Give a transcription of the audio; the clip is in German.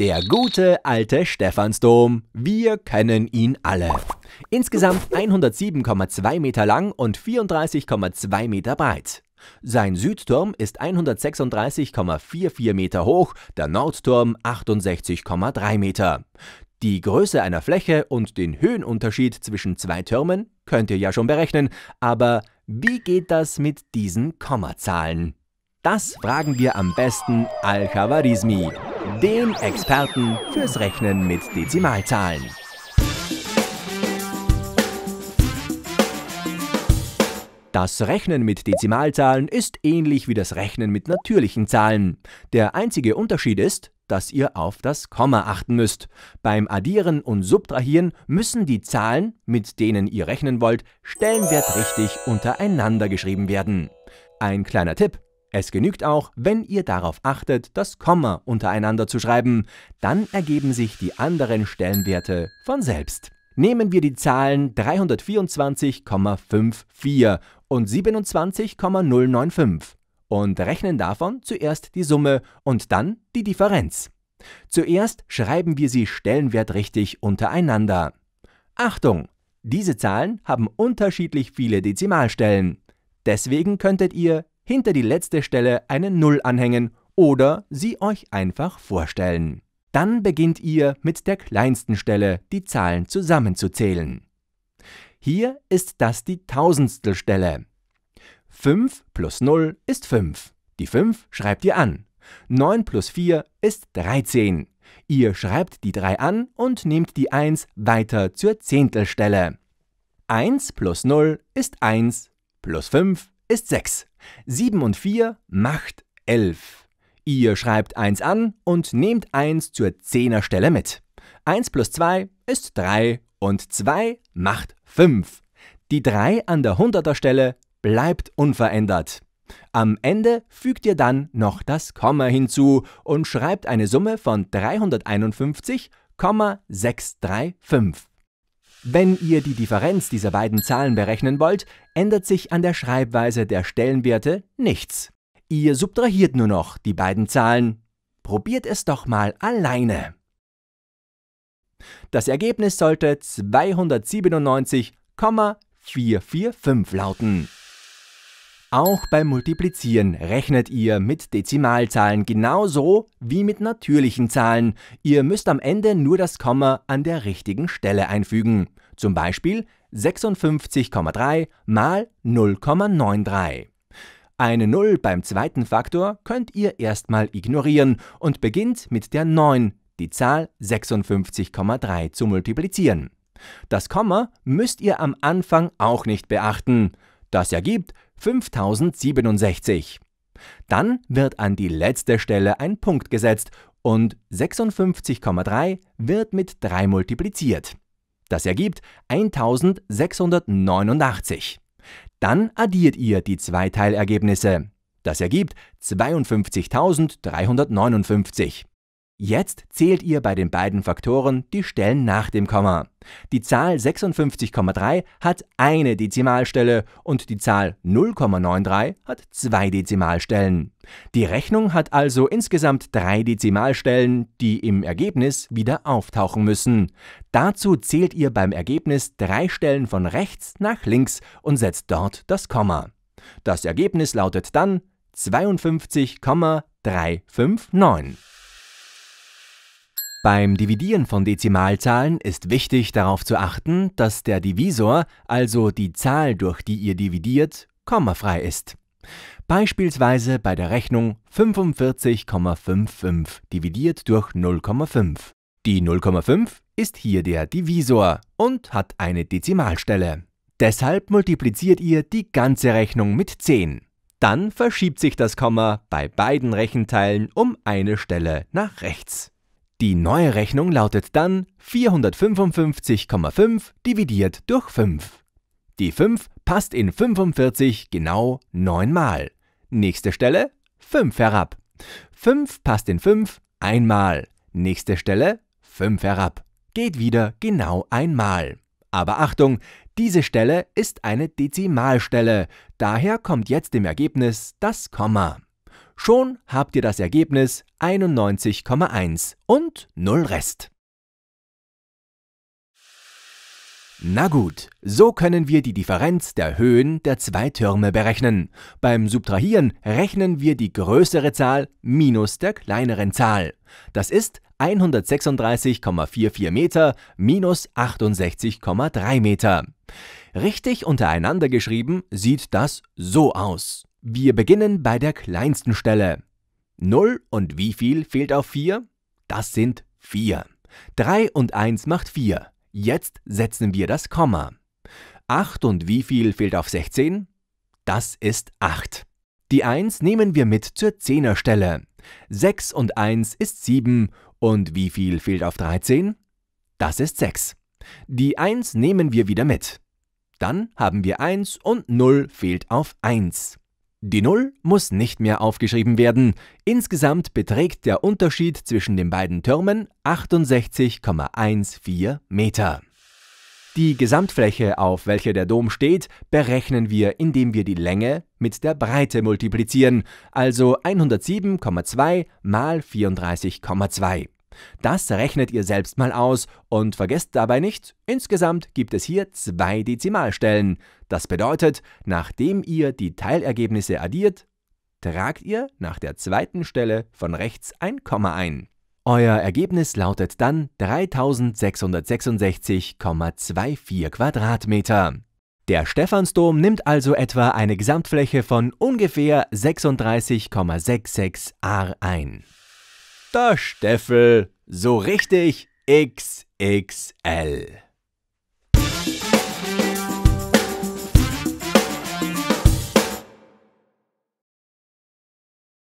Der gute alte Stephansdom. Wir kennen ihn alle. Insgesamt 107,2 Meter lang und 34,2 Meter breit. Sein Südturm ist 136,44 Meter hoch, der Nordturm 68,3 Meter. Die Größe einer Fläche und den Höhenunterschied zwischen zwei Türmen könnt ihr ja schon berechnen, aber wie geht das mit diesen Kommazahlen? Das fragen wir am besten Al-Khawarizmi, den Experten fürs Rechnen mit Dezimalzahlen. Das Rechnen mit Dezimalzahlen ist ähnlich wie das Rechnen mit natürlichen Zahlen. Der einzige Unterschied ist, dass ihr auf das Komma achten müsst. Beim Addieren und Subtrahieren müssen die Zahlen, mit denen ihr rechnen wollt, stellenwertrichtig untereinander geschrieben werden. Ein kleiner Tipp, es genügt auch, wenn ihr darauf achtet, das Komma untereinander zu schreiben, dann ergeben sich die anderen Stellenwerte von selbst. Nehmen wir die Zahlen 324,54 und 27,095 und rechnen davon zuerst die Summe und dann die Differenz. Zuerst schreiben wir sie stellenwertrichtig untereinander. Achtung! Diese Zahlen haben unterschiedlich viele Dezimalstellen. Deswegen könntet ihr hinter die letzte Stelle eine 0 anhängen oder sie euch einfach vorstellen. Dann beginnt ihr mit der kleinsten Stelle die Zahlen zusammenzuzählen. Hier ist das die Tausendstelstelle. 5 plus 0 ist 5. Die 5 schreibt ihr an. 9 plus 4 ist 13. Ihr schreibt die 3 an und nehmt die 1 weiter zur Zehntelstelle. 1 plus 0 ist 1, plus 5 ist 6. 7 und 4 macht 11. Ihr schreibt 1 an und nehmt 1 zur 10er Stelle mit. 1 plus 2 ist 3 und 2 macht 5. Die 3 an der 100er Stelle bleibt unverändert. Am Ende fügt ihr dann noch das Komma hinzu und schreibt eine Summe von 351,635. Wenn ihr die Differenz dieser beiden Zahlen berechnen wollt, ändert sich an der Schreibweise der Stellenwerte nichts. Ihr subtrahiert nur noch die beiden Zahlen. Probiert es doch mal alleine. Das Ergebnis sollte 297,445 lauten. Auch beim Multiplizieren rechnet ihr mit Dezimalzahlen genauso wie mit natürlichen Zahlen. Ihr müsst am Ende nur das Komma an der richtigen Stelle einfügen. Zum Beispiel 56,3 mal 0,93. Eine 0 beim zweiten Faktor könnt ihr erstmal ignorieren und beginnt mit der 9, die Zahl 56,3 zu multiplizieren. Das Komma müsst ihr am Anfang auch nicht beachten. Das ergibt 5067. Dann wird an die letzte Stelle ein Punkt gesetzt und 56,3 wird mit 3 multipliziert. Das ergibt 1689. Dann addiert ihr die zwei Teilergebnisse. Das ergibt 52.359. Jetzt zählt ihr bei den beiden Faktoren die Stellen nach dem Komma. Die Zahl 56,3 hat eine Dezimalstelle und die Zahl 0,93 hat zwei Dezimalstellen. Die Rechnung hat also insgesamt drei Dezimalstellen, die im Ergebnis wieder auftauchen müssen. Dazu zählt ihr beim Ergebnis drei Stellen von rechts nach links und setzt dort das Komma. Das Ergebnis lautet dann 52,359. Beim Dividieren von Dezimalzahlen ist wichtig darauf zu achten, dass der Divisor, also die Zahl, durch die ihr dividiert, kommafrei ist. Beispielsweise bei der Rechnung 45,55 dividiert durch 0,5. Die 0,5 ist hier der Divisor und hat eine Dezimalstelle. Deshalb multipliziert ihr die ganze Rechnung mit 10. Dann verschiebt sich das Komma bei beiden Rechenteilen um eine Stelle nach rechts. Die neue Rechnung lautet dann 455,5 dividiert durch 5. Die 5 passt in 45 genau 9 Mal. Nächste Stelle 5 herab. 5 passt in 5 einmal. Nächste Stelle 5 herab. Geht wieder genau einmal. Aber Achtung, diese Stelle ist eine Dezimalstelle, daher kommt jetzt im Ergebnis das Komma. Schon habt ihr das Ergebnis 91,1 und 0 Rest. Na gut, so können wir die Differenz der Höhen der zwei Türme berechnen. Beim Subtrahieren rechnen wir die größere Zahl minus der kleineren Zahl. Das ist 136,44 Meter minus 68,3 Meter. Richtig untereinander geschrieben sieht das so aus. Wir beginnen bei der kleinsten Stelle. 0 und wie viel fehlt auf 4? Das sind 4. 3 und 1 macht 4. Jetzt setzen wir das Komma. 8 und wie viel fehlt auf 16? Das ist 8. Die 1 nehmen wir mit zur 10er Stelle. 6 und 1 ist 7 und wie viel fehlt auf 13? Das ist 6. Die 1 nehmen wir wieder mit. Dann haben wir 1 und 0 fehlt auf 1. Die Null muss nicht mehr aufgeschrieben werden. Insgesamt beträgt der Unterschied zwischen den beiden Türmen 68,14 Meter. Die Gesamtfläche, auf welcher der Dom steht, berechnen wir, indem wir die Länge mit der Breite multiplizieren, also 107,2 mal 34,2. Das rechnet ihr selbst mal aus und vergesst dabei nicht, insgesamt gibt es hier zwei Dezimalstellen. Das bedeutet, nachdem ihr die Teilergebnisse addiert, tragt ihr nach der zweiten Stelle von rechts ein Komma ein. Euer Ergebnis lautet dann 3666,24 Quadratmeter. Der Stephansdom nimmt also etwa eine Gesamtfläche von ungefähr 36,66 ar ein der Steffel. So richtig XXL.